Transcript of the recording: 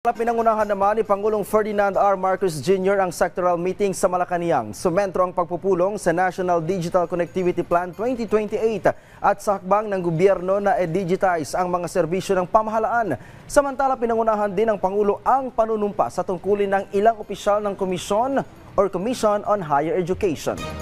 Pinangunahan naman ni Pangulong Ferdinand R. Marcos Jr. ang sectoral meeting sa Malacanang. Sumentro ang pagpupulong sa National Digital Connectivity Plan 2028 at sa hakbang ng gobyerno na e-digitize ang mga serbisyo ng pamahalaan. Samantala, pinangunahan din ng Pangulo ang panunumpa sa tungkulin ng ilang opisyal ng Komisyon or Commission on Higher Education.